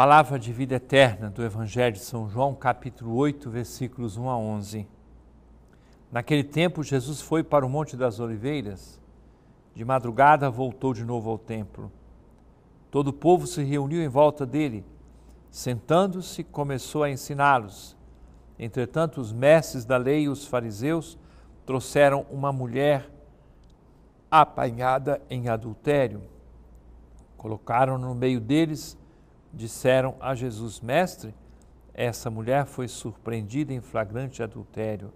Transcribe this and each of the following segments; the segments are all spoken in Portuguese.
Palavra de vida eterna do Evangelho de São João, capítulo 8, versículos 1 a 11. Naquele tempo, Jesus foi para o Monte das Oliveiras. De madrugada, voltou de novo ao templo. Todo o povo se reuniu em volta dele. Sentando-se, começou a ensiná-los. Entretanto, os mestres da lei e os fariseus trouxeram uma mulher apanhada em adultério. Colocaram no meio deles disseram a Jesus: Mestre, essa mulher foi surpreendida em flagrante adultério.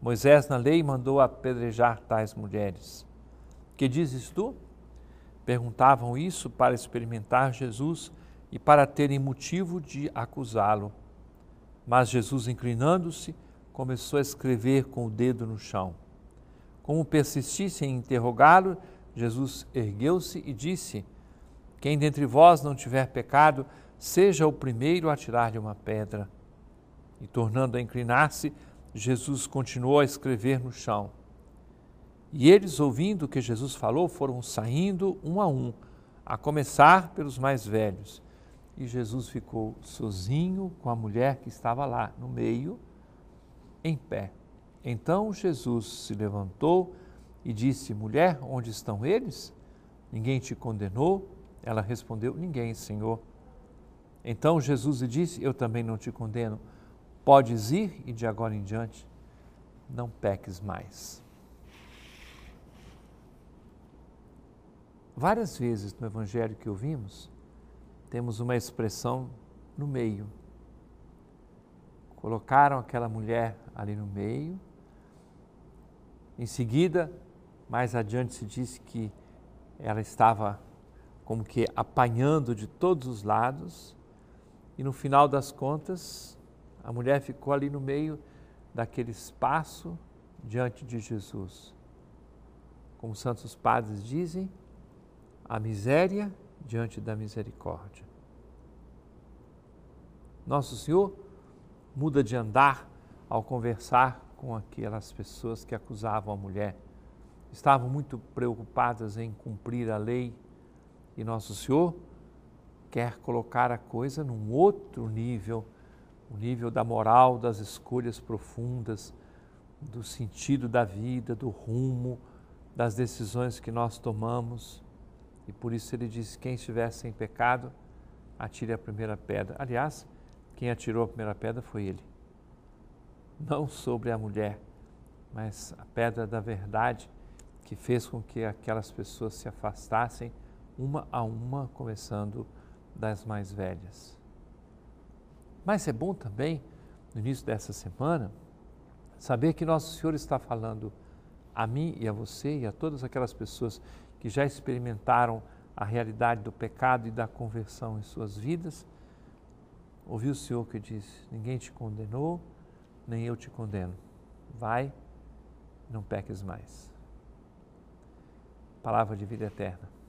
Moisés, na lei, mandou apedrejar tais mulheres. Que dizes tu? Perguntavam isso para experimentar Jesus e para terem motivo de acusá-lo. Mas Jesus, inclinando-se, começou a escrever com o dedo no chão. Como persistissem em interrogá-lo, Jesus ergueu-se e disse: quem dentre vós não tiver pecado, seja o primeiro a tirar-lhe uma pedra. E tornando a inclinar-se, Jesus continuou a escrever no chão. E eles, ouvindo o que Jesus falou, foram saindo um a um, a começar pelos mais velhos. E Jesus ficou sozinho com a mulher que estava lá no meio, em pé. Então Jesus se levantou e disse: Mulher, onde estão eles? Ninguém te condenou? Ela respondeu: Ninguém, Senhor. Então Jesus lhe disse: Eu também não te condeno. Podes ir e de agora em diante não peques mais. Várias vezes no evangelho que ouvimos, temos uma expressão no meio. Colocaram aquela mulher ali no meio. Em seguida, mais adiante se disse que ela estava como que apanhando de todos os lados, e no final das contas, a mulher ficou ali no meio daquele espaço diante de Jesus. Como santos padres dizem, a miséria diante da misericórdia. Nosso Senhor muda de andar ao conversar com aquelas pessoas que acusavam a mulher. Estavam muito preocupadas em cumprir a lei e Nosso Senhor quer colocar a coisa num outro nível, o nível da moral, das escolhas profundas, do sentido da vida, do rumo, das decisões que nós tomamos. E por isso ele diz: quem estiver sem pecado, atire a primeira pedra. Aliás, quem atirou a primeira pedra foi ele. Não sobre a mulher, mas a pedra da verdade que fez com que aquelas pessoas se afastassem uma a uma, começando das mais velhas. Mas é bom também, no início dessa semana, saber que Nosso Senhor está falando a mim e a você e a todas aquelas pessoas que já experimentaram a realidade do pecado e da conversão em suas vidas. Ouvi o Senhor que disse: Ninguém te condenou, nem eu te condeno. Vai, não peques mais. Palavra de vida eterna.